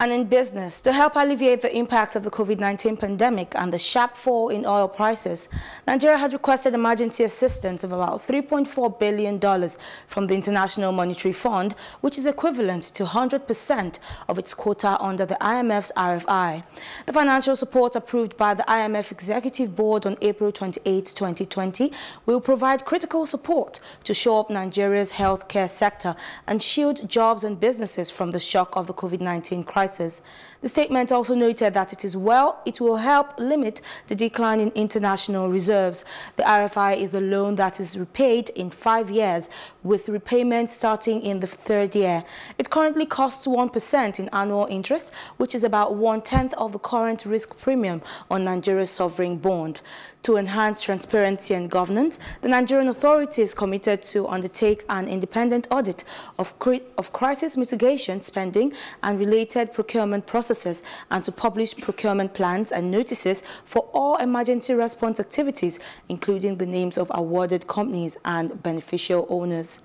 and in business, to help alleviate the impacts of the COVID-19 pandemic and the sharp fall in oil prices, Nigeria had requested emergency assistance of about $3.4 billion from the International Monetary Fund, which is equivalent to 100% of its quota under the IMF's RFI. The financial support approved by the IMF Executive Board on April 28, 2020, will provide critical support to shore up Nigeria's healthcare sector and shield jobs and businesses from the shock of the COVID-19 crisis prices. The statement also noted that it is well, it will help limit the decline in international reserves. The RFI is a loan that is repaid in five years, with repayment starting in the third year. It currently costs 1% in annual interest, which is about one-tenth of the current risk premium on Nigeria's sovereign bond. To enhance transparency and governance, the Nigerian authority is committed to undertake an independent audit of, of crisis mitigation spending and related procurement processes and to publish procurement plans and notices for all emergency response activities, including the names of awarded companies and beneficial owners.